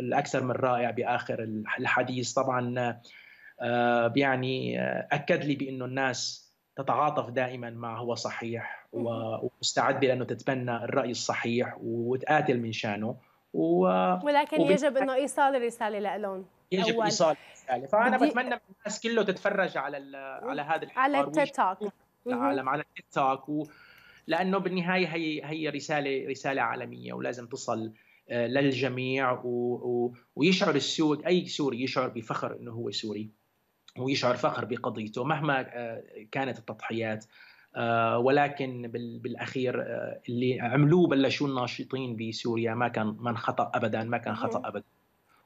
الاكثر من رائع باخر الحديث طبعا يعني اكد لي بانه الناس تتعاطف دائما ما هو صحيح ومستعده لانه تتبنى الراي الصحيح وتقاتل من شانه و... ولكن وبت... يجب انه ايصال الرساله لالون يجب ايصال يعني. فانا دي... بتمنى من الناس كله تتفرج على على هذا الحوار على التيك توك العالم على التيك توك و... لانه بالنهايه هي هي رساله رساله عالميه ولازم تصل آه، للجميع و... و... ويشعر السوري اي سوري يشعر بفخر انه هو سوري ويشعر فخر بقضيته مهما آه، كانت التضحيات آه، ولكن بالاخير اللي عملوه بلشوا الناشطين بسوريا ما كان من خطا ابدا ما كان خطا ابدا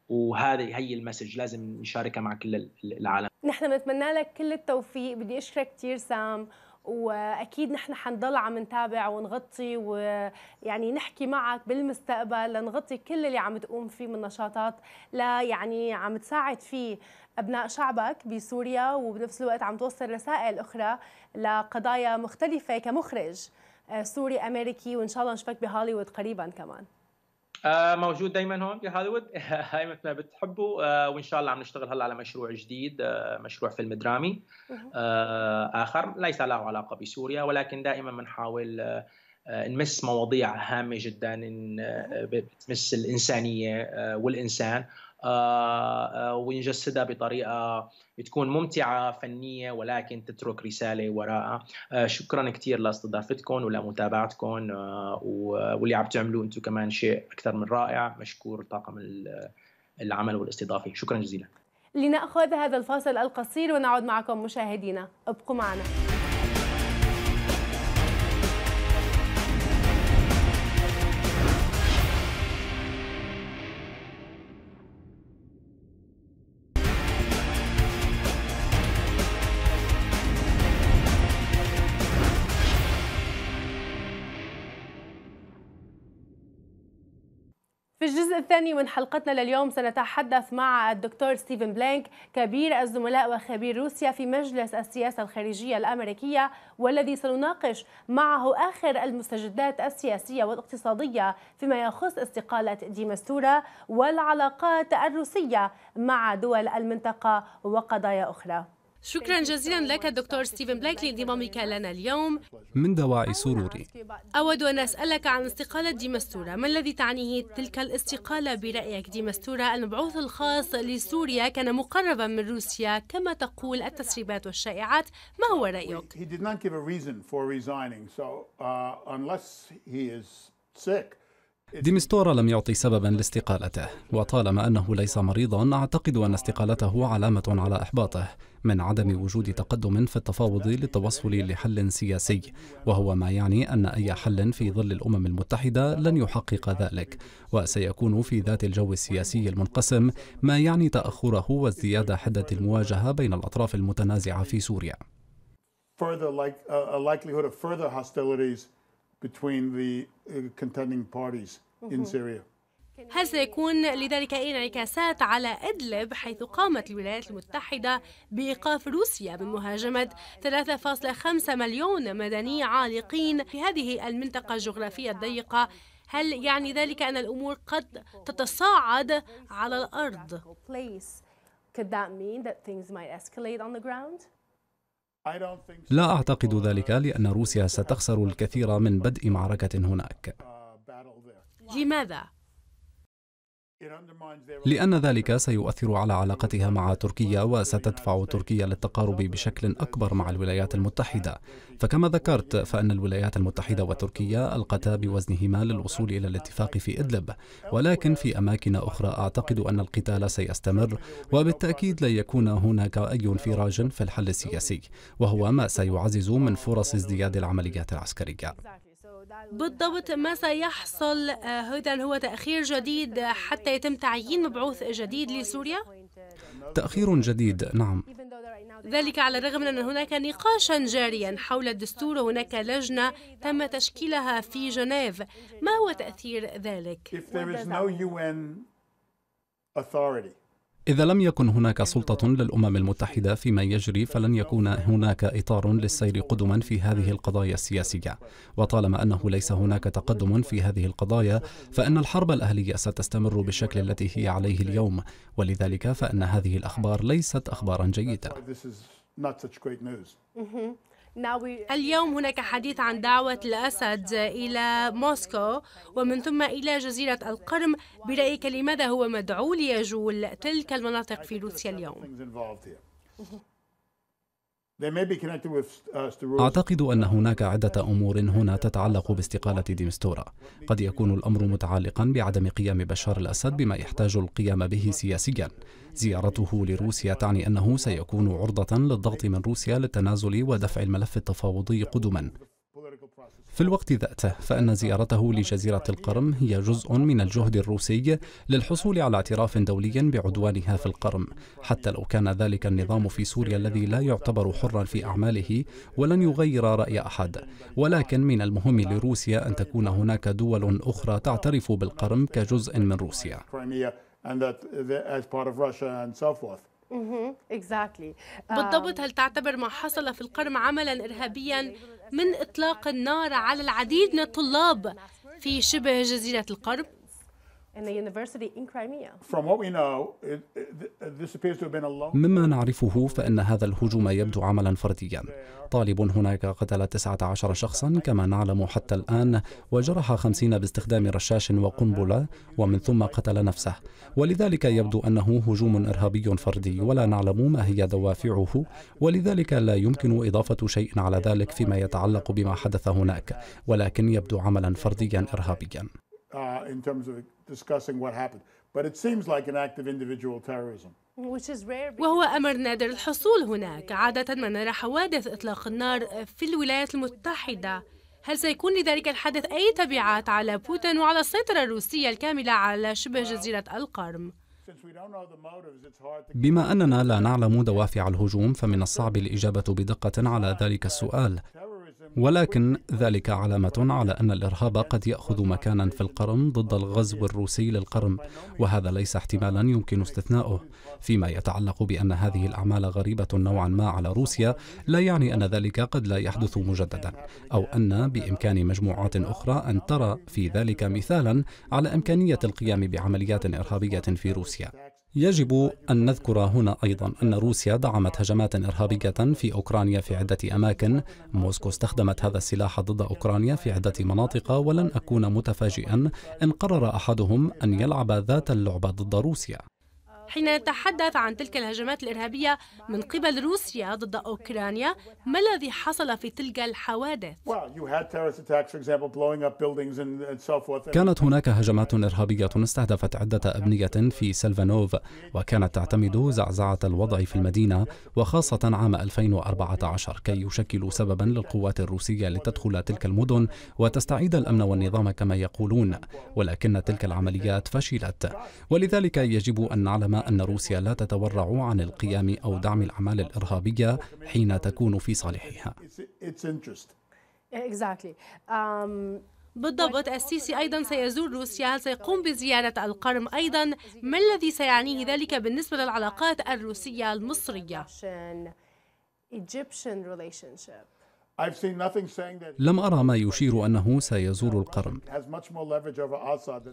وهذه هي المسج لازم نشاركها مع كل العالم نحن بنتمنى لك كل التوفيق بدي اشكرك كثير سام واكيد نحن حنضل عم نتابع ونغطي ويعني نحكي معك بالمستقبل لنغطي كل اللي عم تقوم فيه من نشاطات لا يعني عم تساعد فيه ابناء شعبك بسوريا وبنفس الوقت عم توصل رسائل اخرى لقضايا مختلفه كمخرج آه، سوري امريكي وان شاء الله نشوفك بهوليوود قريبا كمان آه، موجود دائما هون في هوليوود هاي مثل ما بتحبوا آه، وان شاء الله عم نشتغل هلا على مشروع جديد آه، مشروع فيلم درامي اخر ليس له علاقه بسوريا ولكن دائما بنحاول نمس مواضيع هامه جدا بتمس الانسانيه والانسان آه، آه، ونجسدها بطريقه تكون ممتعه فنيه ولكن تترك رساله وراءها آه، شكرا كثير لاستضافتكم ولمتابعتكم واللي عم تعملوه انتم كمان شيء اكثر من رائع مشكور طاقم العمل والاستضافه شكرا جزيلا لنأخذ هذا الفاصل القصير ونعود معكم مشاهدينا ابقوا معنا في الجزء الثاني من حلقتنا لليوم سنتحدث مع الدكتور ستيفن بلانك كبير الزملاء وخبير روسيا في مجلس السياسة الخارجية الأمريكية والذي سنناقش معه آخر المستجدات السياسية والاقتصادية فيما يخص استقالة ديمستورا والعلاقات الروسية مع دول المنطقة وقضايا أخرى شكرا جزيلا لك دكتور ستيفن بلايك لانضمامك لنا اليوم من دواعي سروري أود أن أسألك عن استقالة ديمستورا ما الذي تعنيه تلك الاستقالة برأيك ديمستورا المبعوث الخاص لسوريا كان مقربا من روسيا كما تقول التسريبات والشائعات ما هو رأيك؟ ديمستورا لم يعطي سببا لاستقالته وطالما أنه ليس مريضا أعتقد أن استقالته علامة على إحباطه من عدم وجود تقدم في التفاوض للتوصل لحل سياسي وهو ما يعني أن أي حل في ظل الأمم المتحدة لن يحقق ذلك وسيكون في ذات الجو السياسي المنقسم ما يعني تأخره وازدياد حدة المواجهة بين الأطراف المتنازعة في سوريا uh, between the uh, contending parties in mm-hmm. Syria. هل سيكون لذلك أي انعكاسات على إدلب حيث قامت الولايات المتحدة بإيقاف روسيا من مهاجمة 3.5 مليون مدني عالقين في هذه المنطقة الجغرافية الضيقة هل يعني ذلك أن الأمور قد تتصاعد على الأرض؟ لا أعتقد ذلك لأن روسيا ستخسر الكثير من بدء معركة هناك لماذا؟ لأن ذلك سيؤثر على علاقتها مع تركيا وستدفع تركيا للتقارب بشكل أكبر مع الولايات المتحدة فكما ذكرت فأن الولايات المتحدة وتركيا ألقتا بوزنهما للوصول إلى الاتفاق في إدلب ولكن في أماكن أخرى أعتقد أن القتال سيستمر وبالتأكيد لن يكون هناك أي انفراج في الحل السياسي وهو ما سيعزز من فرص ازدياد العمليات العسكرية بالضبط ما سيحصل آه، هذا هو تأخير جديد حتى يتم تعيين مبعوث جديد لسوريا؟ تأخير جديد نعم ذلك على الرغم من أن هناك نقاشا جاريا حول الدستور وهناك لجنة تم تشكيلها في جنيف ما هو تأثير ذلك؟ إذا لم يكن هناك سلطة للأمم المتحدة فيما يجري فلن يكون هناك إطار للسير قدما في هذه القضايا السياسية وطالما أنه ليس هناك تقدم في هذه القضايا فإن الحرب الأهلية ستستمر بالشكل التي هي عليه اليوم ولذلك فإن هذه الأخبار ليست أخبارا جيدة اليوم هناك حديث عن دعوة الأسد إلى موسكو ومن ثم إلى جزيرة القرم برأيك لماذا هو مدعو ليجول تلك المناطق في روسيا اليوم؟ Uh, أعتقد أن هناك عدة أمور هنا تتعلق باستقالة ديمستورا قد يكون الأمر متعلقا بعدم قيام بشار الأسد بما يحتاج القيام به سياسيا زيارته لروسيا تعني أنه سيكون عرضة للضغط من روسيا للتنازل ودفع الملف التفاوضي قدما في الوقت ذاته فإن زيارته لجزيرة القرم هي جزء من الجهد الروسي للحصول على اعتراف دولي بعدوانها في القرم حتى لو كان ذلك النظام في سوريا الذي لا يعتبر حرا في أعماله ولن يغير رأي أحد ولكن من المهم لروسيا أن تكون هناك دول أخرى تعترف بالقرم كجزء من روسيا Mm-hmm. بالضبط um, هل تعتبر ما حصل في القرم عملا إرهابيا من إطلاق النار على العديد من الطلاب في شبه جزيرة القرم؟ مما نعرفه فإن هذا الهجوم يبدو عملا فرديا طالب هناك قتل 19 شخصا كما نعلم حتى الآن وجرح 50 باستخدام رشاش وقنبلة ومن ثم قتل نفسه ولذلك يبدو أنه هجوم إرهابي فردي ولا نعلم ما هي دوافعه ولذلك لا يمكن إضافة شيء على ذلك فيما يتعلق بما حدث هناك ولكن يبدو عملا فرديا إرهابيا uh, in terms of discussing what happened. But it seems like an act of individual terrorism. وهو أمر نادر الحصول هناك عادة ما نرى حوادث إطلاق النار في الولايات المتحدة هل سيكون لذلك الحدث أي تبعات على بوتين وعلى السيطرة الروسية الكاملة على شبه جزيرة القرم؟ بما أننا لا نعلم دوافع الهجوم فمن الصعب الإجابة بدقة على ذلك السؤال ولكن ذلك علامة على أن الإرهاب قد يأخذ مكانا في القرم ضد الغزو الروسي للقرم وهذا ليس احتمالا يمكن استثناؤه فيما يتعلق بأن هذه الأعمال غريبة نوعا ما على روسيا لا يعني أن ذلك قد لا يحدث مجددا أو أن بإمكان مجموعات أخرى أن ترى في ذلك مثالا على إمكانية القيام بعمليات إرهابية في روسيا يجب أن نذكر هنا أيضا أن روسيا دعمت هجمات إرهابية في أوكرانيا في عدة أماكن موسكو استخدمت هذا السلاح ضد أوكرانيا في عدة مناطق ولن أكون متفاجئا إن قرر أحدهم أن يلعب ذات اللعبة ضد روسيا حين نتحدث عن تلك الهجمات الإرهابية من قبل روسيا ضد أوكرانيا ما الذي حصل في تلك الحوادث؟ كانت هناك هجمات إرهابية استهدفت عدة أبنية في سلفانوف وكانت تعتمد زعزعة الوضع في المدينة وخاصة عام 2014 كي يشكل سببا للقوات الروسية لتدخل تلك المدن وتستعيد الأمن والنظام كما يقولون ولكن تلك العمليات فشلت ولذلك يجب أن نعلم أن روسيا لا تتورع عن القيام أو دعم الأعمال الإرهابية حين تكون في صالحها um, بالضبط السيسي أيضا سيزور روسيا هل سيقوم بزيارة القرم أيضا ما الذي سيعنيه ذلك بالنسبة للعلاقات الروسية المصرية لم أرى ما يشير أنه سيزور القرن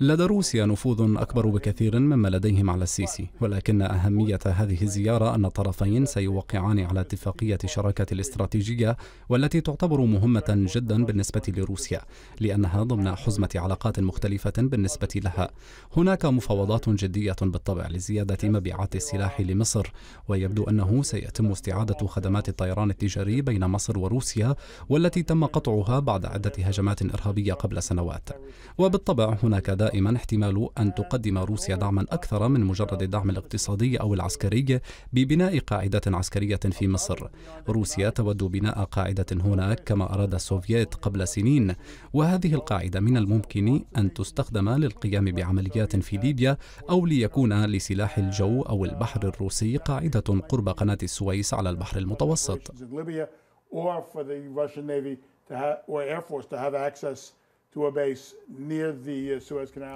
لدى روسيا نفوذ أكبر بكثير مما لديهم على السيسي ولكن أهمية هذه الزيارة أن الطرفين سيوقعان على اتفاقية شراكة الاستراتيجية والتي تعتبر مهمة جدا بالنسبة لروسيا لأنها ضمن حزمة علاقات مختلفة بالنسبة لها هناك مفاوضات جدية بالطبع لزيادة مبيعات السلاح لمصر ويبدو أنه سيتم استعادة خدمات الطيران التجاري بين مصر وروسيا والتي تم قطعها بعد عدة هجمات إرهابية قبل سنوات وبالطبع هناك دائما احتمال أن تقدم روسيا دعما أكثر من مجرد الدعم الاقتصادي أو العسكري ببناء قاعدة عسكرية في مصر روسيا تود بناء قاعدة هناك كما أراد السوفييت قبل سنين وهذه القاعدة من الممكن أن تستخدم للقيام بعمليات في ليبيا أو ليكون لسلاح الجو أو البحر الروسي قاعدة قرب قناة السويس على البحر المتوسط or for the Russian Navy to have, or Air Force to have access Uh,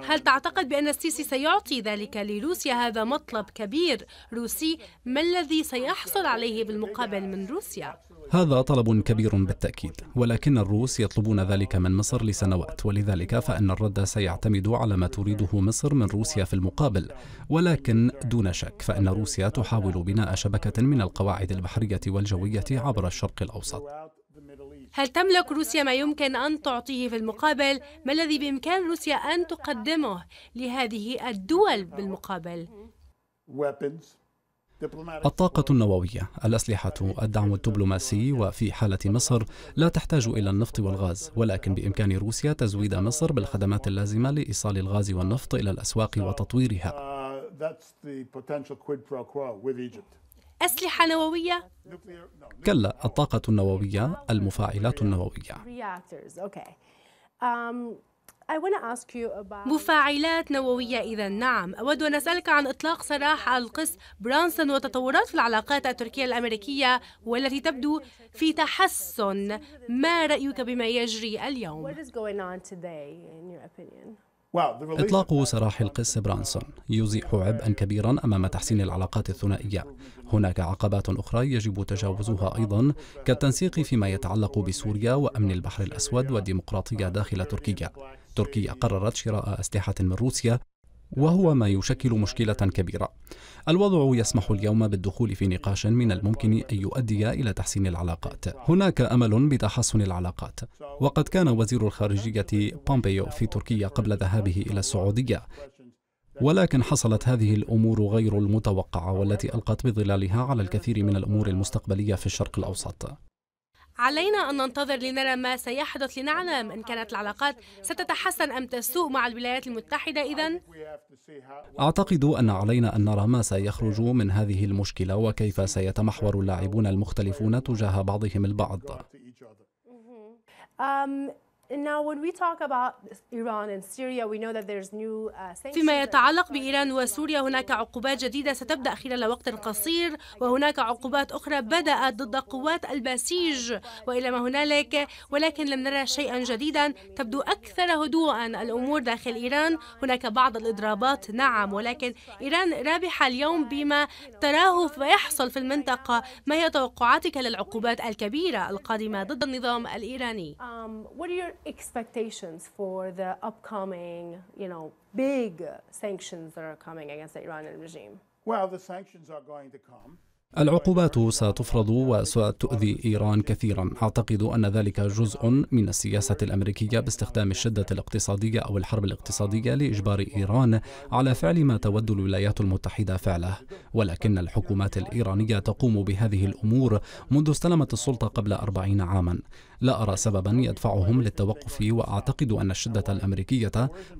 هل تعتقد بأن السيسي سيعطي ذلك لروسيا هذا مطلب كبير روسي ما الذي سيحصل عليه بالمقابل من روسيا؟ هذا طلب كبير بالتأكيد ولكن الروس يطلبون ذلك من مصر لسنوات ولذلك فإن الرد سيعتمد على ما تريده مصر من روسيا في المقابل ولكن دون شك فإن روسيا تحاول بناء شبكة من القواعد البحرية والجوية عبر الشرق الأوسط هل تملك روسيا ما يمكن أن تعطيه في المقابل؟ ما الذي بإمكان روسيا أن تقدمه لهذه الدول بالمقابل؟ الطاقة النووية، الأسلحة، الدعم الدبلوماسي وفي حالة مصر لا تحتاج إلى النفط والغاز، ولكن بإمكان روسيا تزويد مصر بالخدمات اللازمة لإيصال الغاز والنفط إلى الأسواق وتطويرها. Uh, أسلحة نووية؟ كلا الطاقة النووية المفاعلات النووية um, مفاعلات نووية إذا نعم أود أن أسألك عن إطلاق سراح القس برانسون وتطورات العلاقات التركية الأمريكية والتي تبدو في تحسن ما رأيك بما يجري اليوم؟ إطلاق سراح القس برانسون يزيح عبئا كبيرا أمام تحسين العلاقات الثنائية هناك عقبات أخرى يجب تجاوزها أيضا كالتنسيق فيما يتعلق بسوريا وأمن البحر الأسود والديمقراطية داخل تركيا تركيا قررت شراء أسلحة من روسيا وهو ما يشكل مشكلة كبيرة. الوضع يسمح اليوم بالدخول في نقاش من الممكن أن يؤدي إلى تحسين العلاقات. هناك أمل بتحسن العلاقات، وقد كان وزير الخارجية بومبيو في تركيا قبل ذهابه إلى السعودية. ولكن حصلت هذه الامور غير المتوقعه والتي القت بظلالها على الكثير من الامور المستقبليه في الشرق الاوسط علينا أن ننتظر لنرى ما سيحدث لنعلم إن كانت العلاقات ستتحسن أم تسوء مع الولايات المتحدة إذا؟ أعتقد أن علينا أن نرى ما سيخرج من هذه المشكلة وكيف سيتمحور اللاعبون المختلفون تجاه بعضهم البعض. Now, when we talk about Iran and Syria, we know that there's new uh, sanctions. فيما يتعلق بإيران وسوريا هناك عقوبات جديدة ستبدأ خلال وقت قصير وهناك عقوبات أخرى بدأت ضد قوات البسيج وإلى ما هنالك ولكن لم نرى شيئا جديدا تبدو أكثر هدوءا الأمور داخل إيران هناك بعض الإضرابات نعم ولكن إيران رابحة اليوم بما تراه فيحصل في المنطقة ما هي توقعاتك للعقوبات الكبيرة القادمة ضد النظام الإيراني؟ um, expectations for the upcoming, you know, big sanctions that are coming against the Iranian regime? Well, the sanctions are going to come. العقوبات ستفرض وستؤذي إيران كثيرا أعتقد أن ذلك جزء من السياسة الأمريكية باستخدام الشدة الاقتصادية أو الحرب الاقتصادية لإجبار إيران على فعل ما تود الولايات المتحدة فعله ولكن الحكومات الإيرانية تقوم بهذه الأمور منذ استلمت السلطة قبل أربعين عاما لا أرى سببا يدفعهم للتوقف وأعتقد أن الشدة الأمريكية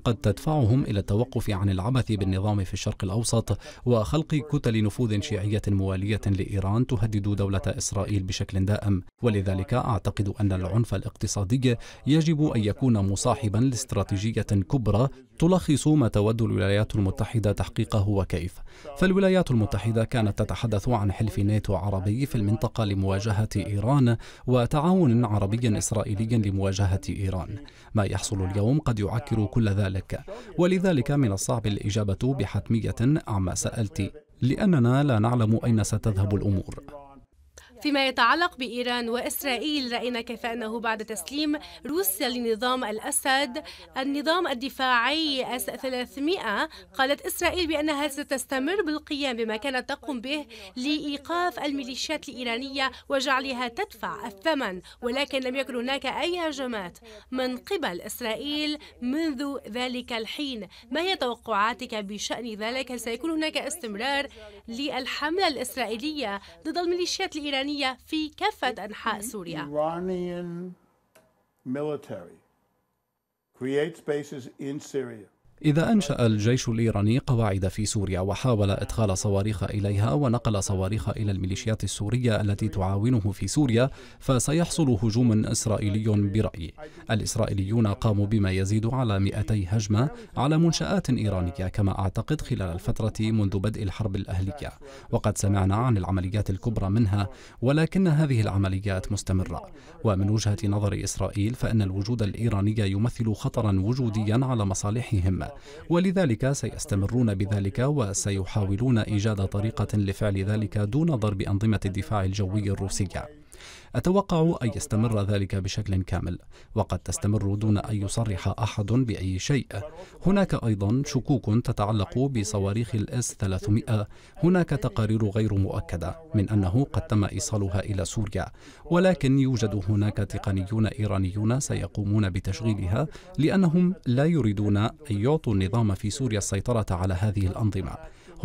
قد تدفعهم إلى التوقف عن العبث بالنظام في الشرق الأوسط وخلق كتل نفوذ شيعية موالية لإيران تهدد دولة إسرائيل بشكل دائم ولذلك أعتقد أن العنف الاقتصادي يجب أن يكون مصاحبا لاستراتيجية كبرى تلخص ما تود الولايات المتحدة تحقيقه وكيف فالولايات المتحدة كانت تتحدث عن حلف ناتو عربي في المنطقة لمواجهة إيران وتعاون عربي عربيا إسرائيليا لمواجهة إيران ما يحصل اليوم قد يعكر كل ذلك ولذلك من الصعب الإجابة بحتمية عما سألت لأننا لا نعلم أين ستذهب الأمور فيما يتعلق بإيران وإسرائيل رأينا كيف أنه بعد تسليم روسيا لنظام الأسد النظام الدفاعي أس 300 قالت إسرائيل بأنها ستستمر بالقيام بما كانت تقوم به لإيقاف الميليشيات الإيرانية وجعلها تدفع الثمن ولكن لم يكن هناك أي هجمات من قبل إسرائيل منذ ذلك الحين ما هي توقعاتك بشأن ذلك هل سيكون هناك استمرار للحملة الإسرائيلية ضد الميليشيات الإيرانية الإيرانية في كافة أنحاء سوريا Iranian military creates bases in Syria إذا أنشأ الجيش الإيراني قواعد في سوريا وحاول إدخال صواريخ إليها ونقل صواريخ إلى الميليشيات السورية التي تعاونه في سوريا فسيحصل هجوم إسرائيلي برأيي الإسرائيليون قاموا بما يزيد على 200 هجمة على منشآت إيرانية كما أعتقد خلال الفترة منذ بدء الحرب الأهلية وقد سمعنا عن العمليات الكبرى منها ولكن هذه العمليات مستمرة ومن وجهة نظر إسرائيل فإن الوجود الإيراني يمثل خطرا وجوديا على مصالحهم ولذلك سيستمرون بذلك وسيحاولون إيجاد طريقة لفعل ذلك دون ضرب أنظمة الدفاع الجوي الروسية أتوقع أن يستمر ذلك بشكل كامل وقد تستمر دون أن يصرح أحد بأي شيء هناك أيضا شكوك تتعلق بصواريخ الاس 300 هناك تقارير غير مؤكدة من أنه قد تم إيصالها إلى سوريا ولكن يوجد هناك تقنيون إيرانيون سيقومون بتشغيلها لأنهم لا يريدون أن يعطوا النظام في سوريا السيطرة على هذه الأنظمة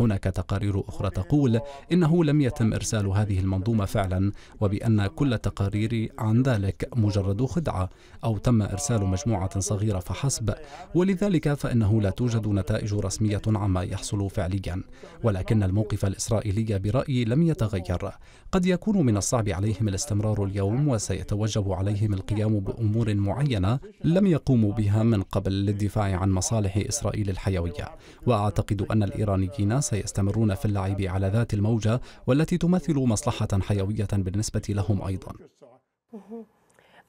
هناك تقارير أخرى تقول إنه لم يتم إرسال هذه المنظومة فعلا وبأن كل التقارير عن ذلك مجرد خدعة أو تم إرسال مجموعة صغيرة فحسب ولذلك فإنه لا توجد نتائج رسمية عما يحصل فعليا ولكن الموقف الإسرائيلي برأيي لم يتغير قد يكون من الصعب عليهم الاستمرار اليوم وسيتوجب عليهم القيام بأمور معينة لم يقوموا بها من قبل للدفاع عن مصالح إسرائيل الحيوية وأعتقد أن الإيرانيين سيستمرون في اللعب على ذات الموجة والتي تمثل مصلحة حيوية بالنسبة لهم أيضا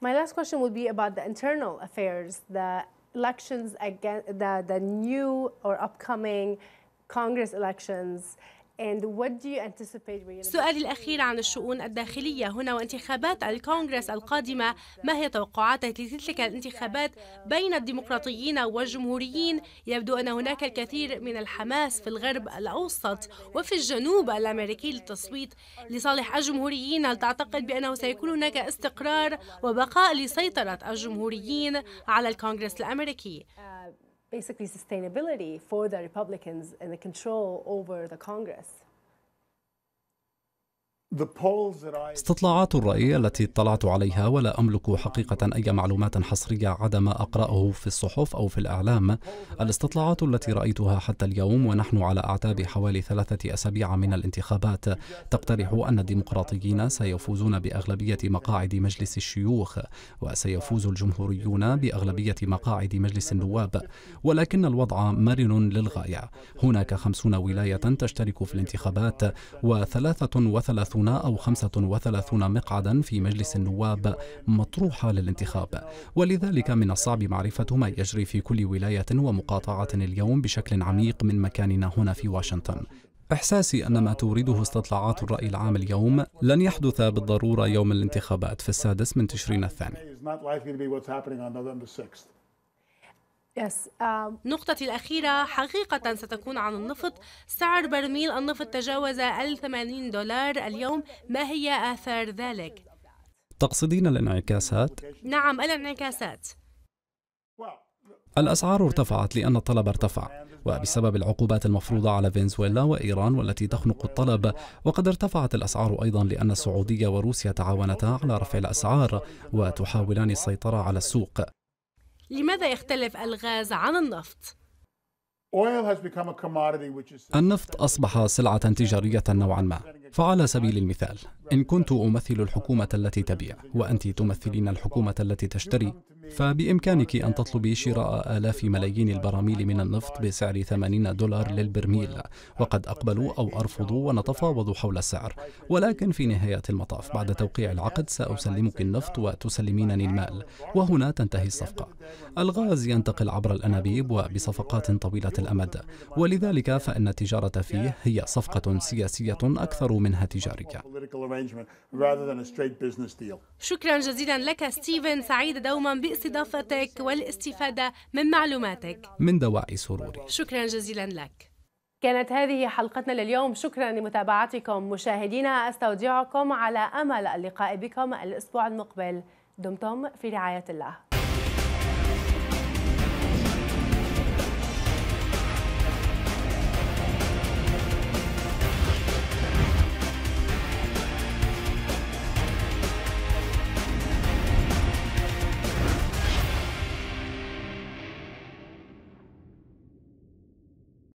My last question would be about the internal affairs, the elections, again, the, the new or upcoming Congress elections. سؤالي الأخير عن الشؤون الداخلية هنا وانتخابات الكونغرس القادمة ما هي توقعاتك لتلك الانتخابات بين الديمقراطيين والجمهوريين يبدو أن هناك الكثير من الحماس في الغرب الأوسط وفي الجنوب الأمريكي للتصويت لصالح الجمهوريين هل تعتقد بأنه سيكون هناك استقرار وبقاء لسيطرة الجمهوريين على الكونغرس الأمريكي؟ uh, basically sustainability for the Republicans and the control over the Congress. استطلاعات الرأي التي اطلعت عليها ولا أملك حقيقة أي معلومات حصرية عدم أقرأه في الصحف أو في الإعلام الاستطلاعات التي رأيتها حتى اليوم ونحن على أعتاب حوالي ثلاثة أسابيع من الانتخابات تقترح أن الديمقراطيين سيفوزون بأغلبية مقاعد مجلس الشيوخ وسيفوز الجمهوريون بأغلبية مقاعد مجلس النواب ولكن الوضع مرن للغاية هناك خمسون ولاية تشترك في الانتخابات وثلاثة وثلاثون 30 أو 35 مقعدا في مجلس النواب مطروحة للانتخاب ولذلك من الصعب معرفة ما يجري في كل ولاية ومقاطعة اليوم بشكل عميق من مكاننا هنا في واشنطن إحساسي أن ما تورده استطلاعات الرأي العام اليوم لن يحدث بالضرورة يوم الانتخابات في السادس من تشرين الثاني Um, نقطتي الأخيرة حقيقة ستكون عن النفط سعر برميل النفط تجاوز 80 دولار اليوم ما هي آثار ذلك؟ تقصدين الانعكاسات؟ نعم الانعكاسات الأسعار ارتفعت لأن الطلب ارتفع وبسبب العقوبات المفروضة على فنزويلا وإيران والتي تخنق الطلب وقد ارتفعت الأسعار أيضا لأن السعودية وروسيا تعاونتا على رفع الأسعار وتحاولان السيطرة على السوق لماذا يختلف الغاز عن النفط؟ النفط أصبح سلعة تجارية نوعا ما فعلى سبيل المثال إن كنت أمثل الحكومة التي تبيع وأنت تمثلين الحكومة التي تشتري فبإمكانك أن تطلبي شراء آلاف ملايين البراميل من النفط بسعر 80 دولار للبرميل وقد أقبلوا أو أرفضوا ونتفاوض حول السعر ولكن في نهاية المطاف بعد توقيع العقد سأسلمك النفط وتسلمينني المال وهنا تنتهي الصفقة الغاز ينتقل عبر الأنابيب وبصفقات طويلة الأمد ولذلك فإن التجارة فيه هي صفقة سياسية أكثر منها تجارية شكرا جزيلا لك ستيفن سعيدة دوما باستضافتك والاستفادة من معلوماتك من دواعي سروري شكرا جزيلا لك كانت هذه حلقتنا لليوم شكرا لمتابعتكم مشاهدينا استودعكم على امل اللقاء بكم الاسبوع المقبل دمتم في رعايه الله